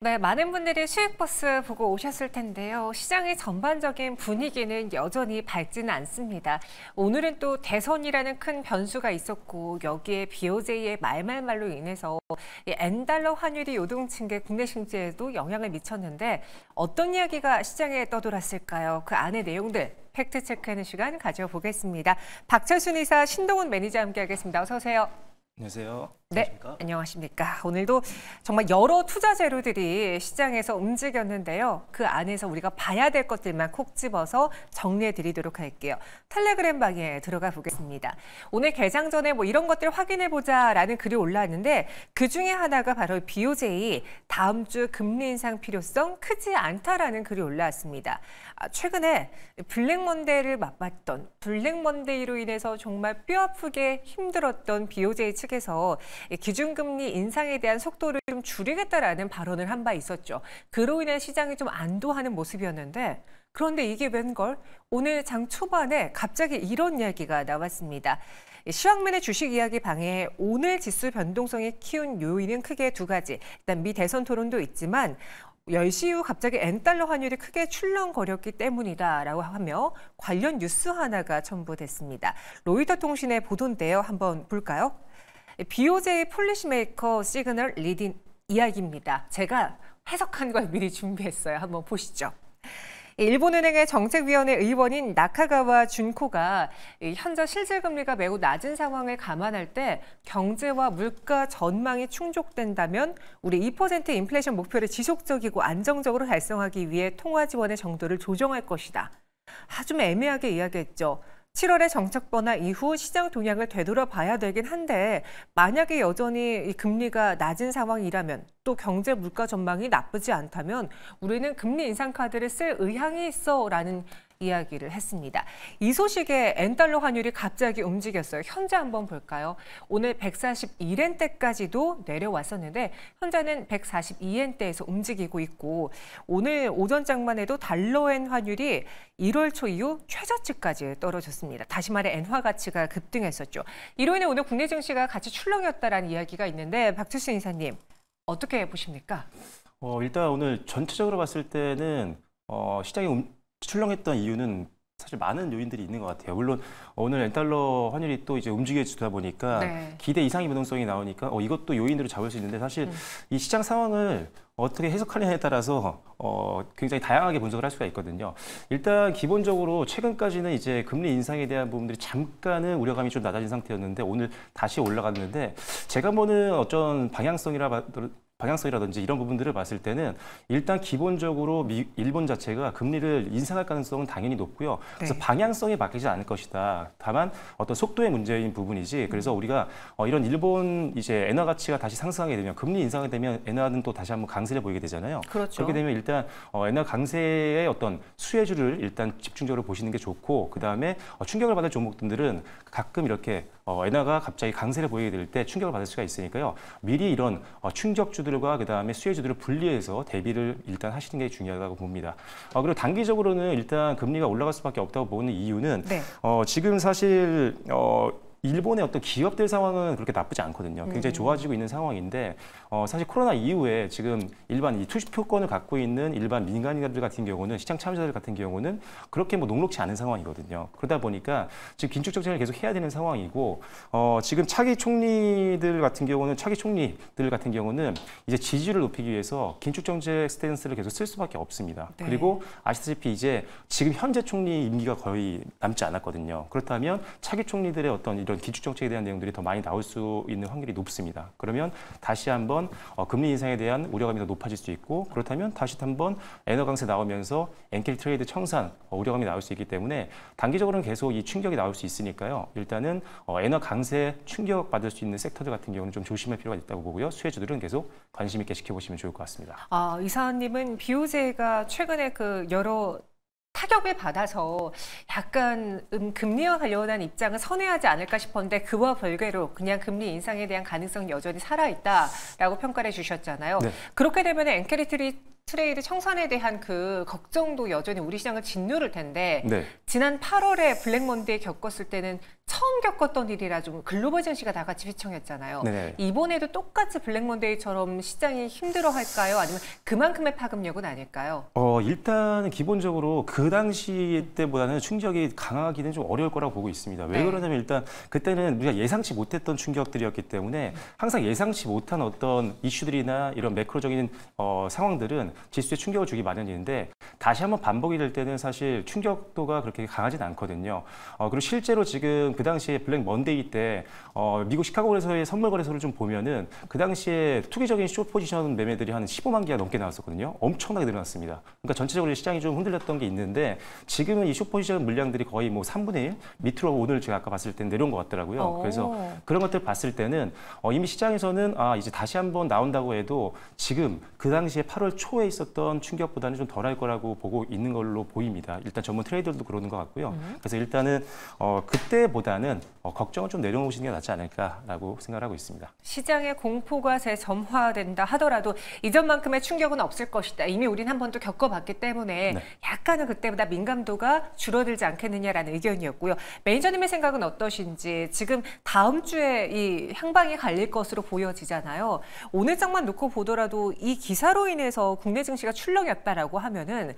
네, 많은 분들이 수익버스 보고 오셨을 텐데요. 시장의 전반적인 분위기는 여전히 밝지는 않습니다. 오늘은 또 대선이라는 큰 변수가 있었고 여기에 BOJ의 말말말로 인해서 엔달러 환율이 요동친 게 국내 신지에도 영향을 미쳤는데 어떤 이야기가 시장에 떠돌았을까요? 그 안의 내용들 팩트체크하는 시간 가져보겠습니다. 박철순 이사, 신동훈 매니저 와 함께하겠습니다. 어서 오세요. 안녕하세요. 네, 안녕하십니까. 오늘도 정말 여러 투자 재료들이 시장에서 움직였는데요. 그 안에서 우리가 봐야 될 것들만 콕 집어서 정리해 드리도록 할게요. 텔레그램 방에 들어가 보겠습니다. 오늘 개장 전에 뭐 이런 것들 확인해 보자라는 글이 올라왔는데 그 중에 하나가 바로 BOJ 다음 주 금리 인상 필요성 크지 않다라는 글이 올라왔습니다. 아, 최근에 블랙먼데이를 맛봤던 블랙먼데이로 인해서 정말 뼈아프게 힘들었던 BOJ 측에서 기준금리 인상에 대한 속도를 좀 줄이겠다라는 발언을 한 바 있었죠. 그로 인해 시장이 좀 안도하는 모습이었는데 그런데 이게 웬걸 오늘 장 초반에 갑자기 이런 이야기가 나왔습니다. 시황면의 주식 이야기 방에 오늘 지수 변동성이 키운 요인은 크게 두 가지. 일단 미 대선 토론도 있지만 10시 이후 갑자기 엔달러 환율이 크게 출렁거렸기 때문이다라고 하며 관련 뉴스 하나가 첨부됐습니다. 로이터 통신의 보도인데요. 한번 볼까요? BOJ 폴리시메이커 시그널 리딩 이야기입니다. 제가 해석한 걸 미리 준비했어요. 한번 보시죠. 일본은행의 정책위원회 의원인 나카가와 준코가 현재 실질금리가 매우 낮은 상황을 감안할 때 경제와 물가 전망이 충족된다면 우리 2%의 인플레이션 목표를 지속적이고 안정적으로 달성하기 위해 통화 지원의 정도를 조정할 것이다. 아주 애매하게 이야기했죠. 7월에 정착번화 이후 시장 동향을 되돌아봐야 되긴 한데 만약에 여전히 금리가 낮은 상황이라면 또 경제 물가 전망이 나쁘지 않다면 우리는 금리 인상 카드를 쓸 의향이 있어라는 이야기를 했습니다. 이 소식에 엔달러 환율이 갑자기 움직였어요. 현재 한번 볼까요? 오늘 141엔대까지도 내려왔었는데 현재는 142엔대에서 움직이고 있고 오늘 오전장만 해도 달러엔 환율이 1월 초 이후 최저치까지 떨어졌습니다. 다시 말해 엔화 가치가 급등했었죠. 이로 인해 오늘 국내 증시가 같이 출렁였다라는 이야기가 있는데 박주신 이사님 어떻게 보십니까? 어, 일단 오늘 전체적으로 봤을 때는 어, 시장이 움, 출렁했던 이유는 사실 많은 요인들이 있는 것 같아요. 물론 오늘 엔달러 환율이 또 이제 움직여지다 보니까 네. 기대 이상의 변동성이 나오니까 어, 이것도 요인으로 잡을 수 있는데 사실 음. 이 시장 상황을 어떻게 해석하느냐에 따라서 어, 굉장히 다양하게 분석을 할 수가 있거든요. 일단 기본적으로 최근까지는 이제 금리 인상에 대한 부분들이 잠깐은 우려감이 좀 낮아진 상태였는데 오늘 다시 올라갔는데 제가 보는 어떤 방향성이라 방향성이라든지 이런 부분들을 봤을 때는 일단 기본적으로 미, 일본 자체가 금리를 인상할 가능성은 당연히 높고요. 그래서 네. 방향성이 바뀌지 않을 것이다. 다만 어떤 속도의 문제인 부분이지. 그래서 음. 우리가 어, 이런 일본 이제 엔화 가치가 다시 상승하게 되면 금리 인상이 되면 엔화는 또 다시 한번 강세를 보이게 되잖아요. 그렇죠. 그렇게 되면 일단 어, 엔화 강세의 어떤 수혜주를 일단 집중적으로 보시는 게 좋고 그 다음에 어, 충격을 받을 종목들은 가끔 이렇게 어, 엔화가 갑자기 강세를 보이게 될 때 충격을 받을 수가 있으니까요. 미리 이런 어, 충격주들과 그다음에 수혜주들을 분리해서 대비를 일단 하시는 게 중요하다고 봅니다. 어, 그리고 단기적으로는 일단 금리가 올라갈 수밖에 없다고 보는 이유는 네. 어, 지금 사실 어, 일본의 어떤 기업들 상황은 그렇게 나쁘지 않거든요. 굉장히 음. 좋아지고 있는 상황인데 어, 사실 코로나 이후에 지금 일반 이 투표권을 갖고 있는 일반 민간인들 같은 경우는 시장 참여자들 같은 경우는 그렇게 뭐 녹록치 않은 상황이거든요. 그러다 보니까 지금 긴축 정책을 계속 해야 되는 상황이고 어, 지금 차기 총리들 같은 경우는 차기 총리들 같은 경우는 이제 지지를 높이기 위해서 긴축 정책 스탠스를 계속 쓸 수밖에 없습니다. 네. 그리고 아시다시피 이제 지금 현재 총리 임기가 거의 남지 않았거든요. 그렇다면 차기 총리들의 어떤 이런 기축 정책에 대한 내용들이 더 많이 나올 수 있는 확률이 높습니다. 그러면 다시 한번 어, 금리 인상에 대한 우려감이 더 높아질 수 있고 그렇다면 다시 한번 엔화 강세 나오면서 엔킬 트레이드 청산 어, 우려감이 나올 수 있기 때문에 단기적으로는 계속 이 충격이 나올 수 있으니까요. 일단은 어, 엔화 강세 충격 받을 수 있는 섹터들 같은 경우는 좀 조심할 필요가 있다고 보고요. 수혜주들은 계속 관심 있게 지켜보시면 좋을 것 같습니다. 아, 이사님은 비오제가 최근에 그 여러 타격을 받아서 약간 음, 금리와 관련한 입장은 선회하지 않을까 싶었는데 그와 별개로 그냥 금리 인상에 대한 가능성 여전히 살아있다라고 평가를 해 주셨잖아요. 네. 그렇게 되면 엔케리트리 트레이드 청산에 대한 그 걱정도 여전히 우리 시장을 짓누를 텐데 네. 지난 8월에 블랙몬드에 겪었을 때는 처음 겪었던 일이라 좀 글로벌 증시가 다 같이 휘청했잖아요. 네. 이번에도 똑같이 블랙몬데이처럼 시장이 힘들어할까요? 아니면 그만큼의 파급력은 아닐까요? 어 일단 기본적으로 그 당시 때보다는 충격이 강하기는 좀 어려울 거라고 보고 있습니다. 왜 네. 그러냐면 일단 그때는 우리가 예상치 못했던 충격들이었기 때문에 항상 예상치 못한 어떤 이슈들이나 이런 매크로적인 어, 상황들은 지수에 충격을 주기 마련인데 다시 한번 반복이 될 때는 사실 충격도가 그렇게 강하진 않거든요. 어, 그리고 실제로 지금 그 당시에 블랙 먼데이 때 어, 미국 시카고 에서의 선물 거래소를 좀 보면은 그 당시에 투기적인 쇼 포지션 매매들이 한 15만 개가 넘게 나왔었거든요. 엄청나게 늘어났습니다. 그러니까 전체적으로 시장이 좀 흔들렸던 게 있는데 지금은 이쇼 포지션 물량들이 거의 뭐 3분의 1 밑으로 오늘 제가 아까 봤을 때 내려온 것 같더라고요. 오. 그래서 그런 것들 봤을 때는 어, 이미 시장에서는 아 이제 다시 한번 나온다고 해도 지금 그 당시에 8월 초에 있었던 충격보다는 좀 덜할 거라고 보고 있는 걸로 보입니다. 일단 전문 트레이더들도 그러는 것 같고요. 음. 그래서 일단은 어, 그때보다는 어, 걱정을 좀 내려놓으시는 게 낫지 않을까라고 생각하고 있습니다. 시장의 공포가 재점화된다 하더라도 이전만큼의 충격은 없을 것이다. 이미 우린 한 번도 겪어봤기 때문에 네. 약간은 그때보다 민감도가 줄어들지 않겠느냐라는 의견이었고요. 매니저님의 생각은 어떠신지 지금 다음 주에 이 향방이 갈릴 것으로 보여지잖아요. 오늘 장만 놓고 보더라도 이 기사로 인해서 국내 국내 증시가 출렁였다라고 하면은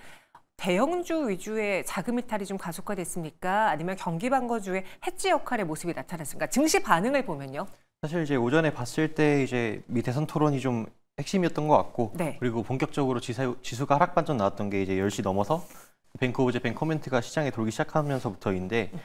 대형주 위주의 자금 이탈이 좀 가속화됐습니까? 아니면 경기 방거주의 해지 역할의 모습이 나타났습니까? 증시 반응을 보면요. 사실 이제 오전에 봤을 때 이제 미 대선 토론이 좀 핵심이었던 것 같고 네. 그리고 본격적으로 지수, 지수가 하락 반전 나왔던 게 이제 10시 넘어서 뱅크 오브 제뱅 코멘트가 시장에 돌기 시작하면서부터인데 음.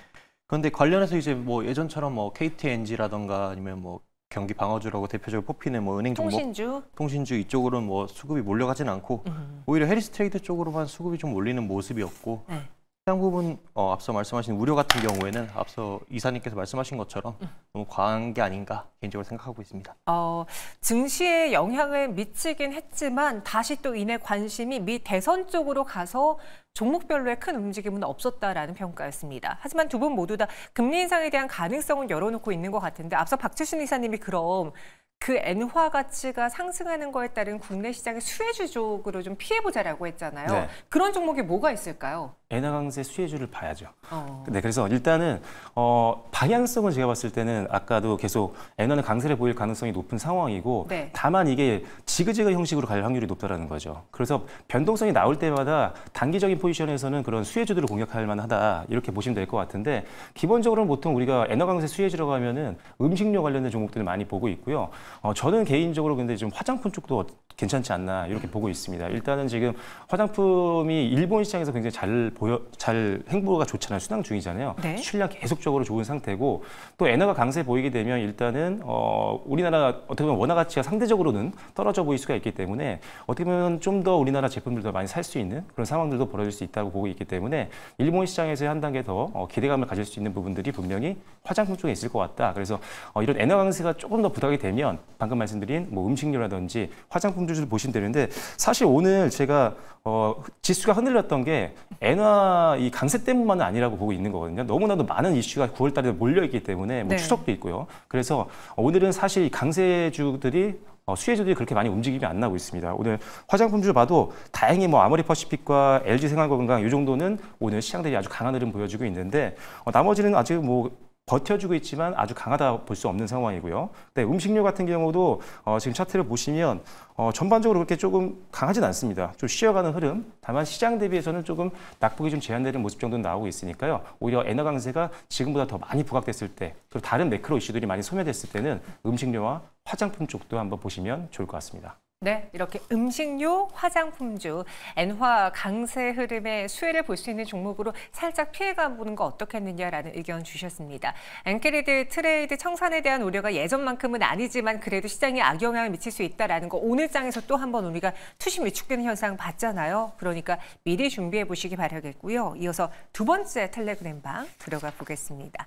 그런데 관련해서 이제 뭐 예전처럼 뭐 KTNG라던가 아니면 뭐 경기 방어주라고 대표적으로 뽑히는 뭐 은행 종목, 통신주, 통신주 이쪽으로는 뭐 수급이 몰려가진 않고 음. 오히려 해리스 트레이드 쪽으로만 수급이 좀 몰리는 모습이었고 네. 해당 부분 어, 앞서 말씀하신 우려 같은 경우에는 앞서 이사님께서 말씀하신 것처럼 음. 너무 과한 게 아닌가 개인적으로 생각하고 있습니다. 어, 증시에 영향을 미치긴 했지만 다시 또 이내 관심이 미 대선 쪽으로 가서 종목별로의 큰 움직임은 없었다라는 평가였습니다. 하지만 두 분 모두 다 금리 인상에 대한 가능성은 열어놓고 있는 것 같은데 앞서 박주순 이사님이 그럼 그 엔화 가치가 상승하는 거에 따른 국내 시장의 수혜주쪽으로좀 피해보자라고 했잖아요. 네. 그런 종목이 뭐가 있을까요? 엔화 강세 수혜주를 봐야죠. 어. 네, 그래서 일단은 어, 방향성은 제가 봤을 때는 아까도 계속 엔화는 강세를 보일 가능성이 높은 상황이고 네. 다만 이게 지그재그 형식으로 갈 확률이 높다라는 거죠. 그래서 변동성이 나올 때마다 단기적인 포지션에서는 그런 수혜주들을 공략할 만하다 이렇게 보시면 될 것 같은데 기본적으로는 보통 우리가 엔화 강세 수혜주라고 하면은 음식료 관련된 종목들을 많이 보고 있고요. 어, 저는 개인적으로 근데 좀 화장품 쪽도 괜찮지 않나 이렇게 보고 있습니다. 일단은 지금 화장품이 일본 시장에서 굉장히 잘 보여 잘 행보가 좋잖아요. 순항 중이잖아요. 네. 수출량 계속적으로 좋은 상태고 또 엔화가 강세 보이게 되면 일단은 어 우리나라 어떻게 보면 원화 가치가 상대적으로는 떨어져 보일 수가 있기 때문에 어떻게 보면 좀 더 우리나라 제품들도 많이 살 수 있는 그런 상황들도 벌어질 수 있다고 보고 있기 때문에 일본 시장에서 한 단계 더어 기대감을 가질 수 있는 부분들이 분명히 화장품 쪽에 있을 것 같다. 그래서 어 이런 엔화 강세가 조금 더 부각이 되면 방금 말씀드린 뭐 음식료라든지 화장품 주를 보시면 되는데 사실 오늘 제가 어, 지수가 흔들렸던 게 엔화 이 강세 때문만은 아니라고 보고 있는 거거든요. 너무나도 많은 이슈가 9월달에 몰려있기 때문에 뭐 네. 추석도 있고요. 그래서 오늘은 사실 강세주들이 어, 수혜주들이 그렇게 많이 움직임이 안 나고 있습니다. 오늘 화장품주 봐도 다행히 뭐 아모리퍼시픽과 LG생활건강 이 정도는 오늘 시장들이 아주 강한 흐름 보여주고 있는데 어, 나머지는 아직 뭐 버텨주고 있지만 아주 강하다 볼 수 없는 상황이고요. 네, 음식료 같은 경우도 어, 지금 차트를 보시면 어, 전반적으로 그렇게 조금 강하진 않습니다. 좀 쉬어가는 흐름. 다만 시장 대비해서는 조금 낙폭이 좀 제한되는 모습 정도는 나오고 있으니까요. 오히려 에너 강세가 지금보다 더 많이 부각됐을 때, 그리고 다른 매크로 이슈들이 많이 소멸됐을 때는 음식료와 화장품 쪽도 한번 보시면 좋을 것 같습니다. 네, 이렇게 음식류 화장품주, 엔화 강세 흐름의 수혜를 볼 수 있는 종목으로 살짝 피해가보는 거 어떻겠느냐라는 의견 주셨습니다. 엔케리드 트레이드 청산에 대한 우려가 예전만큼은 아니지만 그래도 시장에 악영향을 미칠 수 있다라는 거 오늘 장에서 또 한 번 우리가 투심 위축되는 현상 봤잖아요. 그러니까 미리 준비해 보시기 바라겠고요. 이어서 두 번째 텔레그램 방 들어가 보겠습니다.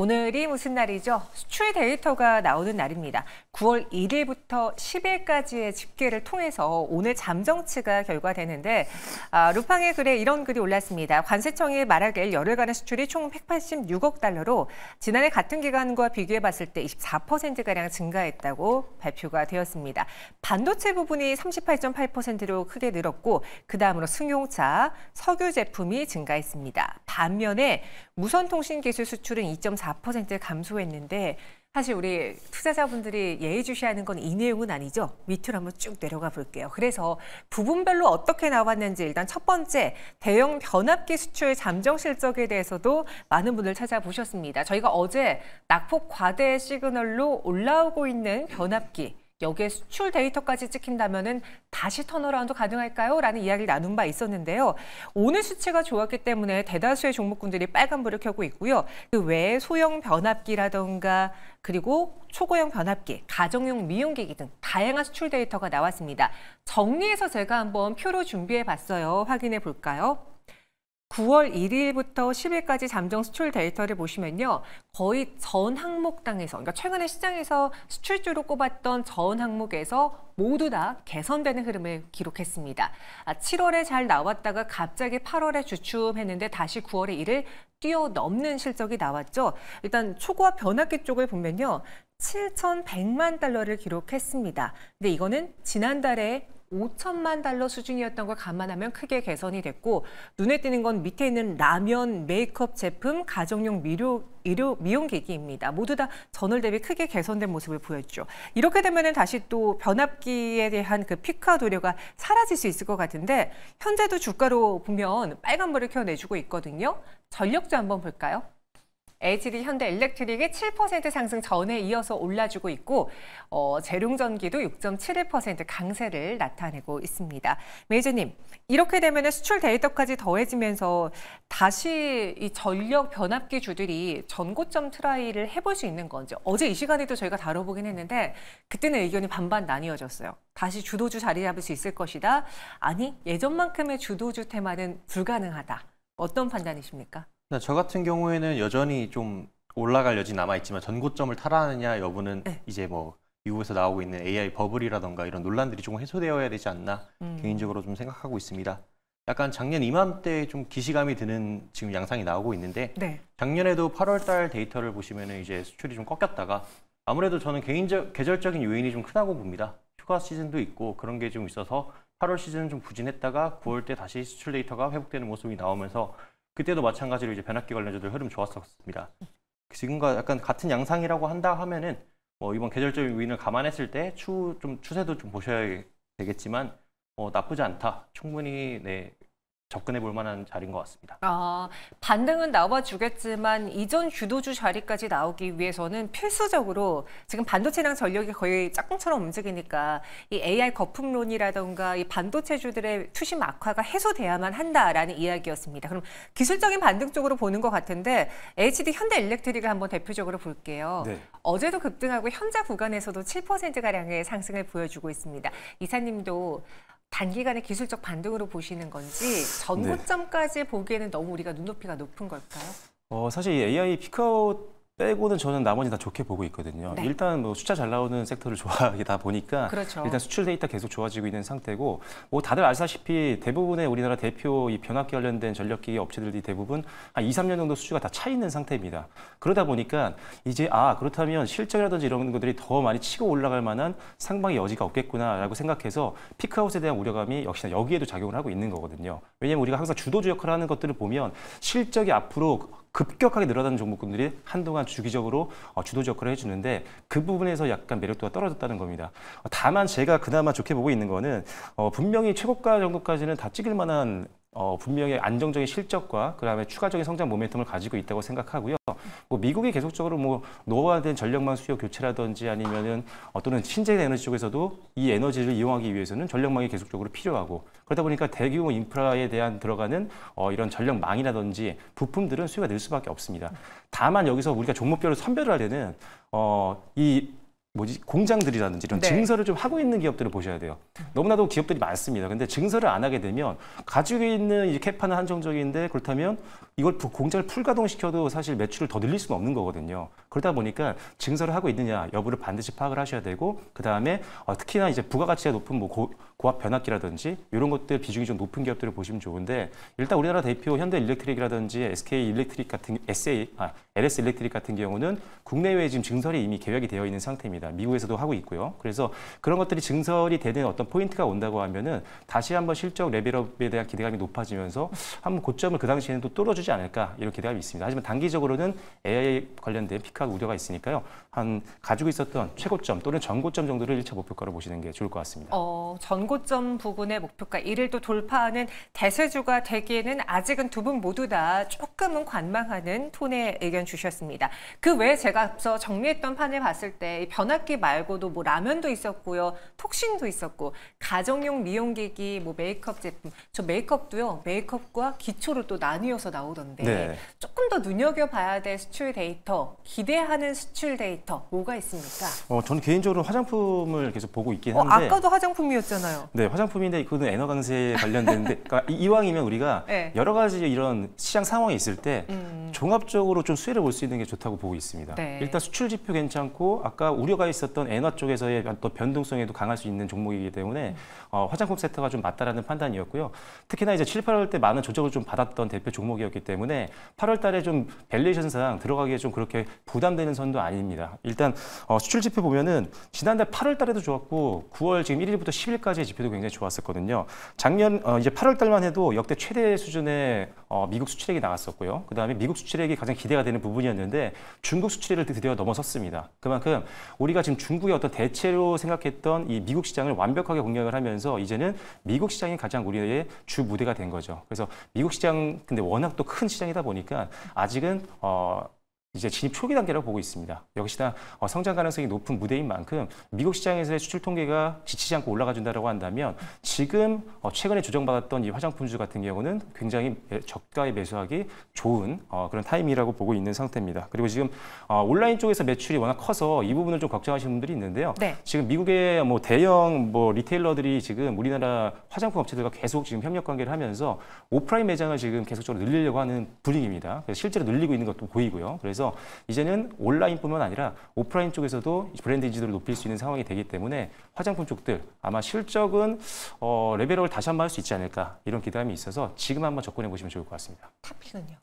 오늘이 무슨 날이죠? 수출 데이터가 나오는 날입니다. 9월 1일부터 10일까지의 집계를 통해서 오늘 잠정치가 결과되는데 아, 루팡의 글에 이런 글이 올랐습니다. 관세청이 말하길 열흘간의 수출이 총 186억 달러로 지난해 같은 기간과 비교해 봤을 때 24%가량 증가했다고 발표가 되었습니다. 반도체 부분이 38.8%로 크게 늘었고 그 다음으로 승용차, 석유 제품이 증가했습니다. 반면에 무선통신기술 수출은 2.4 4% 감소했는데 사실 우리 투자자분들이 예의주시하는 건 이 내용은 아니죠. 밑으로 한번 쭉 내려가 볼게요. 그래서 부분별로 어떻게 나왔는지 일단 첫 번째 대형 변압기 수출 잠정 실적에 대해서도 많은 분들 찾아보셨습니다. 저희가 어제 낙폭 과대 시그널로 올라오고 있는 변압기 여기에 수출 데이터까지 찍힌다면 다시 턴어라운드 가능할까요? 라는 이야기를 나눈 바 있었는데요. 오늘 수치가 좋았기 때문에 대다수의 종목군들이 빨간불을 켜고 있고요. 그 외에 소형 변압기라던가 그리고 초고형 변압기, 가정용 미용기기 등 다양한 수출 데이터가 나왔습니다. 정리해서 제가 한번 표로 준비해 봤어요. 확인해 볼까요? 9월 1일부터 10일까지 잠정 수출 데이터를 보시면요. 거의 전 항목당에서, 그러니까 최근에 시장에서 수출주로 꼽았던 전 항목에서 모두 다 개선되는 흐름을 기록했습니다. 7월에 아, 잘 나왔다가 갑자기 8월에 주춤했는데 다시 9월에 이를 뛰어넘는 실적이 나왔죠. 일단 초과 변압기 쪽을 보면요. 7,100만 달러를 기록했습니다. 근데 이거는 지난달에 5천만 달러 수준이었던 걸 감안하면 크게 개선이 됐고 눈에 띄는 건 밑에 있는 라면, 메이크업 제품, 가정용 미료, 의료, 미용기기입니다. 모두 다 전월 대비 크게 개선된 모습을 보였죠. 이렇게 되면 다시 또 변압기에 대한 그 피크와 도료가 사라질 수 있을 것 같은데 현재도 주가로 보면 빨간불을 켜내주고 있거든요. 전력주 한번 볼까요? HD 현대 엘렉트릭이7% 상승 전에 이어서 올라주고 있고 어, 재룡전기도 6.71% 강세를 나타내고 있습니다. 매니저님, 이렇게 되면 수출 데이터까지 더해지면서 다시 이 전력 변압기 주들이 전고점 트라이를 해볼 수 있는 건지 어제 이 시간에도 저희가 다뤄보긴 했는데 그때는 의견이 반반 나뉘어졌어요. 다시 주도주 자리 잡을 수 있을 것이다. 아니, 예전만큼의 주도주 테마는 불가능하다. 어떤 판단이십니까? 저 같은 경우에는 여전히 좀 올라갈 여지 남아 있지만 전고점을 탈환하느냐 여부는 네. 이제 뭐 미국에서 나오고 있는 AI 버블이라던가 이런 논란들이 조금 해소되어야 되지 않나 음. 개인적으로 좀 생각하고 있습니다. 약간 작년 이맘때 좀 기시감이 드는 지금 양상이 나오고 있는데 네. 작년에도 8월달 데이터를 보시면은 이제 수출이 좀 꺾였다가 아무래도 저는 개인적 계절적인 요인이 좀 크다고 봅니다. 휴가 시즌도 있고 그런 게 좀 있어서 8월 시즌은 좀 부진했다가 9월 때 다시 수출 데이터가 회복되는 모습이 나오면서 그때도 마찬가지로 이제 변압기 관련주들 흐름 좋았었습니다. 지금과 약간 같은 양상이라고 한다 하면은 뭐 이번 계절적인 위인을 감안했을 때 추 좀 추세도 좀 보셔야 되겠지만 어, 나쁘지 않다. 충분히 네, 접근해 볼 만한 자리인 것 같습니다. 아, 반등은 나와주겠지만 이전 주도주 자리까지 나오기 위해서는 필수적으로 지금 반도체랑 전력이 거의 짝꿍처럼 움직이니까 이 AI 거품론이라던가 이 반도체주들의 투심 악화가 해소돼야만 한다라는 이야기였습니다. 그럼 기술적인 반등 쪽으로 보는 것 같은데 HD 현대일렉트릭을 한번 대표적으로 볼게요. 네. 어제도 급등하고 현자 구간에서도 7%가량의 상승을 보여주고 있습니다. 이사님도 단기간의 기술적 반등으로 보시는 건지 전고점까지 네. 보기에는 너무 우리가 눈높이가 높은 걸까요? 어, 사실 AI 피크아웃 빼고는 저는 나머지 다 좋게 보고 있거든요. 네. 일단 뭐 숫자 잘 나오는 섹터를 좋아하다 보니까 그렇죠. 일단 수출 데이터 계속 좋아지고 있는 상태고 뭐 다들 알다시피 대부분의 우리나라 대표 이 변압기 관련된 전력기기 업체들이 대부분 한 2, 3년 정도 수주가 다 차 있는 상태입니다. 그러다 보니까 이제 아 그렇다면 실적이라든지 이런 것들이 더 많이 치고 올라갈 만한 상방의 여지가 없겠구나라고 생각해서 피크아웃에 대한 우려감이 역시나 여기에도 작용을 하고 있는 거거든요. 왜냐하면 우리가 항상 주도주 역할을 하는 것들을 보면 실적이 앞으로 급격하게 늘어난 종목군들이 한동안 주기적으로 어, 주도적 으로 해주는데 그 부분에서 약간 매력도가 떨어졌다는 겁니다. 어, 다만 제가 그나마 좋게 보고 있는 거는 어, 분명히 최고가 정도까지는 다 찍을 만한 어, 분명히 안정적인 실적과 그다음에 추가적인 성장 모멘텀을 가지고 있다고 생각하고요. 뭐 미국이 계속적으로 뭐 노화된 전력망 수요 교체라든지 아니면은 어, 또는 신재생 에너지 쪽에서도 이 에너지를 이용하기 위해서는 전력망이 계속적으로 필요하고 그러다 보니까 대규모 인프라에 대한 들어가는 어, 이런 전력망이라든지 부품들은 수요가 늘 수밖에 없습니다. 다만 여기서 우리가 종목별로 선별을 하려는 어, 이 뭐지 공장들이라든지 이런 네. 증설을 좀 하고 있는 기업들을 보셔야 돼요. 너무나도 기업들이 많습니다. 근데 증설을 안 하게 되면 가지고 있는 이 캐파는 한정적인데 그렇다면 이걸 공장을 풀가동시켜도 사실 매출을 더 늘릴 수는 없는 거거든요. 그러다 보니까 증설을 하고 있느냐 여부를 반드시 파악을 하셔야 되고 그 다음에 어, 특히나 이제 부가가치가 높은 뭐 고, 고압 변압기라든지 이런 것들 비중이 좀 높은 기업들을 보시면 좋은데 일단 우리나라 대표 현대 일렉트릭이라든지 SK 일렉트릭 같은 SA 아 LS 일렉트릭 같은 경우는 국내외에 지금 증설이 이미 계획이 되어 있는 상태입니다. 미국에서도 하고 있고요. 그래서 그런 것들이 증설이 되는 어떤 포인트가 온다고 하면은 다시 한번 실적 레벨업에 대한 기대감이 높아지면서 한번 고점을 그 당시에는 또떨어지지 않을까 이런 기대감이 있습니다. 하지만 단기적으로는 AI 관련된 피크 우려가 있으니까요. 한 가지고 있었던 최고점 또는 전고점 정도를 1차 목표가로 보시는 게 좋을 것 같습니다. 어, 전 경고점 부근의 목표가 1을 또 돌파하는 대세주가 되기에는 아직은 두 분 모두 다 조금은 관망하는 톤의 의견 주셨습니다. 그 외에 제가 앞서 정리했던 판을 봤을 때 변압기 말고도 뭐 라면도 있었고요. 톡신도 있었고 가정용 미용기기, 뭐 메이크업 제품. 저 메이크업도요. 메이크업과 기초로또 나뉘어서 나오던데 네. 조금 더 눈여겨봐야 될 수출 데이터, 기대하는 수출 데이터 뭐가 있습니까? 어, 저는 개인적으로 화장품을 계속 보고 있긴 어, 한데 어, 아까도 화장품이었잖아요. 맞아요. 네, 화장품인데 그거는 에너 강세에 관련되는데 그러니까 이왕이면 우리가 네. 여러 가지 이런 시장 상황이 있을 때 음. 종합적으로 좀 수혜를 볼 수 있는 게 좋다고 보고 있습니다. 네. 일단 수출 지표 괜찮고 아까 우려가 있었던 엔화 쪽에서의 또 변동성에도 강할 수 있는 종목이기 때문에 음. 어, 화장품 섹터가 좀 맞다라는 판단이었고요. 특히나 이제 7, 8월 때 많은 조정을 좀 받았던 대표 종목이었기 때문에 8월 달에 좀 밸리에이션상 들어가기에 좀 그렇게 부담되는 선도 아닙니다. 일단 어, 수출 지표 보면은 지난달 8월 달에도 좋았고 9월 지금 1일부터 10일까지 지표도 굉장히 좋았었거든요. 작년 어, 이제 8월 달만 해도 역대 최대 수준의 어, 미국 수출액이 나왔었고요. 그다음에 미국 수출액이 가장 기대가 되는 부분이었는데 중국 수출액을 드디어 넘어섰습니다. 그만큼 우리가 지금 중국의 어떤 대체로 생각했던 이 미국 시장을 완벽하게 공략을 하면서 이제는 미국 시장이 가장 우리의 주 무대가 된 거죠. 그래서 미국 시장 근데 워낙 또 큰 시장이다 보니까 아직은 어 이제 진입 초기 단계라고 보고 있습니다. 역시나 어, 성장 가능성이 높은 무대인 만큼 미국 시장에서의 수출 통계가 지치지 않고 올라가 준다고 한다면 지금 어, 최근에 조정받았던 이 화장품주 같은 경우는 굉장히 저가에 매수하기 좋은 어, 그런 타이밍이라고 보고 있는 상태입니다. 그리고 지금 온라인 쪽에서 매출이 워낙 커서 이 부분을 좀 걱정하시는 분들이 있는데요. 네. 지금 미국의 뭐 대형 뭐 리테일러들이 지금 우리나라 화장품 업체들과 계속 지금 협력 관계를 하면서 오프라인 매장을 지금 계속적으로 늘리려고 하는 분위기입니다. 실제로 늘리고 있는 것도 보이고요. 그래서 이제는 온라인뿐만 아니라 오프라인 쪽에서도 브랜드 인지도를 높일 수 있는 상황이 되기 때문에 화장품 쪽들 아마 실적은 어, 레벨업을 다시 한 번 할 수 있지 않을까 이런 기대감이 있어서 지금 한번 접근해 보시면 좋을 것 같습니다. 탑픽은요?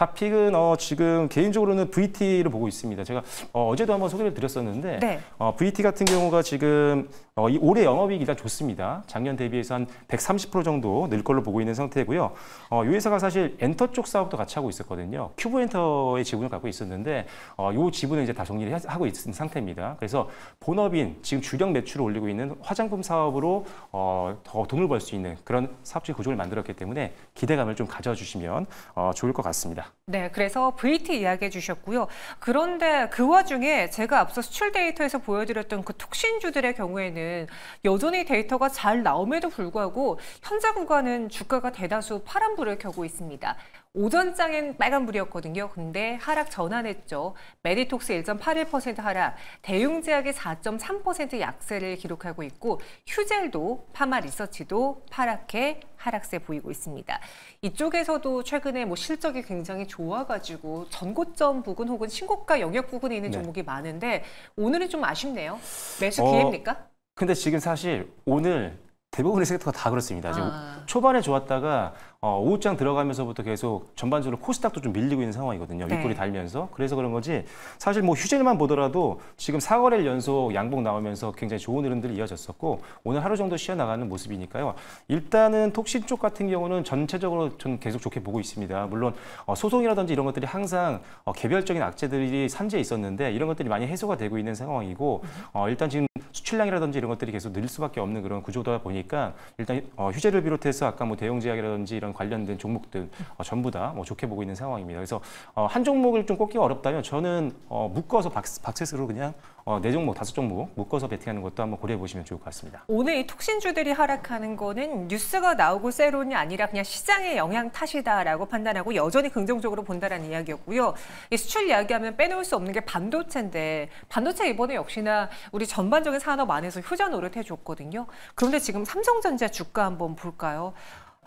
탑픽은 어, 지금 개인적으로는 VT를 보고 있습니다. 제가 어, 제도 한번 소개를 드렸었는데 네. 어, VT 같은 경우가 지금 어, 이 올해 영업이익이 다 좋습니다. 작년 대비해서 한 130% 정도 늘 걸로 보고 있는 상태고요. 어, 이 회사가 사실 엔터 쪽 사업도 같이 하고 있었거든요. 큐브 엔터의 지분을 갖고 있었는데 어, 이 지분을 이제 다 정리를 하고 있는 상태입니다. 그래서 본업인 지금 주력 매출을 올리고 있는 화장품 사업으로 어, 더 돈을 벌 수 있는 그런 사업체 구조를 만들었기 때문에 기대감을 좀 가져주시면 어, 좋을 것 같습니다. 네, 그래서 VT 이야기해 주셨고요. 그런데 그 와중에 제가 앞서 수출 데이터에서 보여드렸던 그 톡신주들의 경우에는 여전히 데이터가 잘 나옴에도 불구하고 현재 구간은 주가가 대다수 파란불을 켜고 있습니다. 오전장엔 빨간불이었거든요. 근데 하락 전환했죠. 메디톡스 1.81% 하락, 대융제약이4.3% 약세를 기록하고 있고 휴젤도 파마리서치도 파랗게 하락세 보이고 있습니다. 이쪽에서도 최근에 뭐 실적이 굉장히 좋아가지고 전고점 부근 혹은 신고가 영역 부근에 있는 네. 종목이 많은데 오늘은 좀 아쉽네요. 매수 어, 기회입니까? 어, 근데 지금 사실 오늘 대부분의 섹터가 다 그렇습니다. 지금 아. 초반에 좋았다가 어, 오후장 들어가면서부터 계속 전반적으로 코스닥도 좀 밀리고 있는 상황이거든요. 네. 윗골이 달면서. 그래서 그런 거지 사실 뭐 휴재만 보더라도 지금 4거래일 연속 양봉 나오면서 굉장히 좋은 흐름들이 이어졌었고 오늘 하루 정도 쉬어나가는 모습이니까요. 일단은 톡신 쪽 같은 경우는 전체적으로 좀 계속 좋게 보고 있습니다. 물론 어, 소송이라든지 이런 것들이 항상 어, 개별적인 악재들이 산재에 있었는데 이런 것들이 많이 해소가 되고 있는 상황이고 어, 일단 지금 수출량이라든지 이런 것들이 계속 늘 수밖에 없는 그런 구조다 보니까 일단 어, 휴재를 비롯해서 아까 뭐 대형 제약이라든지 이런 관련된 종목들 어, 전부 다 뭐 좋게 보고 있는 상황입니다. 그래서 어, 한 종목을 좀 꼽기가 어렵다면 저는 어, 묶어서 박스, 박스로 그냥 어, 네 종목, 다섯 종목 묶어서 베팅하는 것도 한번 고려해 보시면 좋을 것 같습니다. 오늘 이 톡신주들이 하락하는 거는 뉴스가 나오고 세론이 아니라 그냥 시장의 영향 탓이다라고 판단하고 여전히 긍정적으로 본다라는 이야기였고요. 이 수출 이야기하면 빼놓을 수 없는 게 반도체인데 반도체 이번에 역시나 우리 전반적인 산업 안에서 효자 노릇해줬거든요. 그런데 지금 삼성전자 주가 한번 볼까요?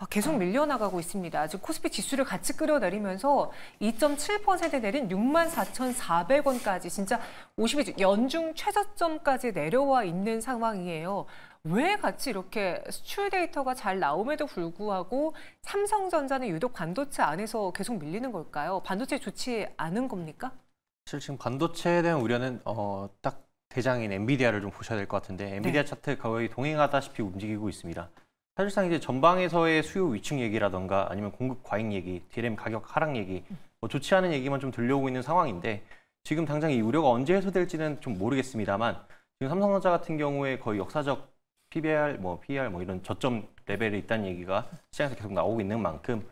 아, 계속 밀려나가고 있습니다. 지금 코스피 지수를 같이 끌어내리면서 2.7% 내린 64,400원까지 진짜 50일 연중 최저점까지 내려와 있는 상황이에요. 왜 같이 이렇게 수출 데이터가 잘 나옴에도 불구하고 삼성전자는 유독 반도체 안에서 계속 밀리는 걸까요? 반도체 좋지 않은 겁니까? 사실 지금 반도체에 대한 우려는 어, 딱 대장인 엔비디아를 좀 보셔야 될 것 같은데 엔비디아 네. 차트 거의 동행하다시피 움직이고 있습니다. 사실상 이제 전방에서의 수요 위축 얘기라던가 아니면 공급 과잉 얘기, d r m 가격 하락 얘기, 뭐 좋지 않은 얘기만 좀 들려오고 있는 상황인데 지금 당장 이 우려가 언제 해소될지는 좀 모르겠습니다만 지금 삼성전자 같은 경우에 거의 역사적 PBR, 뭐 PER 뭐 이런 저점 레벨이 있다는 얘기가 시장에서 계속 나오고 있는 만큼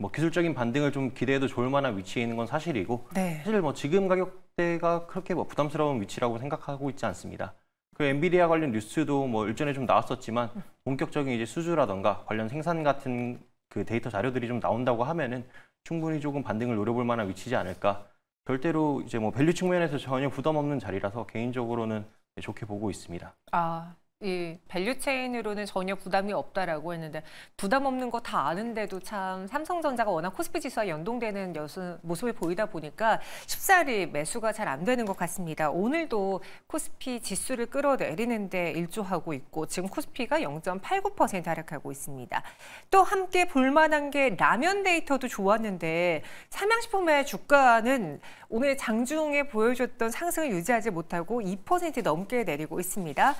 뭐 기술적인 반등을 좀 기대해도 좋을 만한 위치에 있는 건 사실이고 네. 사실 뭐 지금 가격대가 그렇게 뭐 부담스러운 위치라고 생각하고 있지 않습니다. 그 엔비디아 관련 뉴스도 뭐 일전에 좀 나왔었지만 본격적인 이제 수주라던가 관련 생산 같은 그 데이터 자료들이 좀 나온다고 하면은 충분히 조금 반등을 노려볼 만한 위치지 않을까. 절대로 이제 뭐 밸류 측면에서 전혀 부담 없는 자리라서 개인적으로는 좋게 보고 있습니다. 아, 이 예, 밸류체인으로는 전혀 부담이 없다라고 했는데 부담 없는 거 다 아는데도 참 삼성전자가 워낙 코스피 지수와 연동되는 여수, 모습을 보이다 보니까 쉽사리 매수가 잘 안 되는 것 같습니다. 오늘도 코스피 지수를 끌어내리는데 일조하고 있고 지금 코스피가 0.89% 하락하고 있습니다. 또 함께 볼만한 게 라면 데이터도 좋았는데 삼양식품의 주가는 오늘 장중에 보여줬던 상승을 유지하지 못하고 2% 넘게 내리고 있습니다.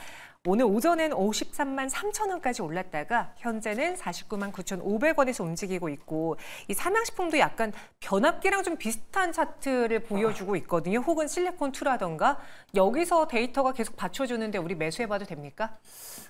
오늘 오전엔 53만 3천 원까지 올랐다가 현재는 49만 9,500원에서 움직이고 있고 이 삼양식품도 약간 변압기랑 좀 비슷한 차트를 보여주고 아. 있거든요. 혹은 실리콘 투라던가 여기서 데이터가 계속 받쳐주는데 우리 매수해봐도 됩니까?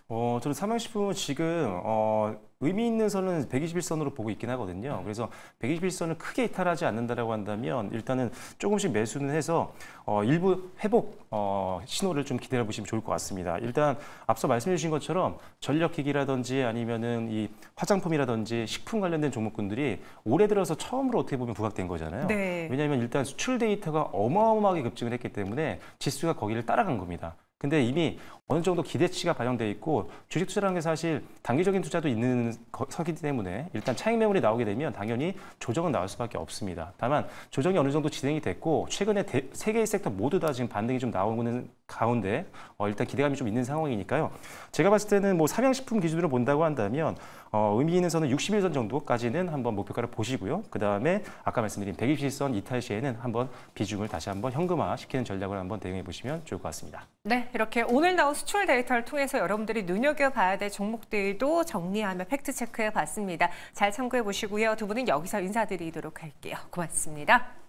어, 저는 삼양식품은 지금 어, 의미 있는 선은 121선으로 보고 있긴 하거든요. 그래서 121선을 크게 이탈하지 않는다라고 한다면 일단은 조금씩 매수는 해서 어, 일부 회복 어, 신호를 좀 기다려 보시면 좋을 것 같습니다. 일단 앞서 말씀해 주신 것처럼 전력기기라든지 아니면은 이 화장품이라든지 식품 관련된 종목군들이 올해 들어서 처음으로 어떻게 보면 부각된 거잖아요. 네. 왜냐하면 일단 수출 데이터가 어마어마하게 급증을 했기 때문에 지수가 거기를 따라간 겁니다. 근데 이미 어느 정도 기대치가 반영돼 있고 주식 투자라는 게 사실 단기적인 투자도 있는 서기 때문에 일단 차익 매물이 나오게 되면 당연히 조정은 나올 수밖에 없습니다. 다만 조정이 어느 정도 진행이 됐고 최근에 세 개의 섹터 모두 다 지금 반등이 좀 나오는 가운데 어, 일단 기대감이 좀 있는 상황이니까요. 제가 봤을 때는 뭐 삼양식품 기준으로 본다고 한다면 어, 의미 있는 선은 60일선 정도까지는 한번 목표가를 보시고요. 그 다음에 아까 말씀드린 120일선 이탈 시에는 한번 비중을 다시 한번 현금화시키는 전략을 한번 대응해 보시면 좋을 것 같습니다. 네, 이렇게 오늘 나온 수출 데이터를 통해서 여러분들이 눈여겨봐야 될 종목들도 정리하며 팩트체크해 봤습니다. 잘 참고해 보시고요. 두 분은 여기서 인사드리도록 할게요. 고맙습니다.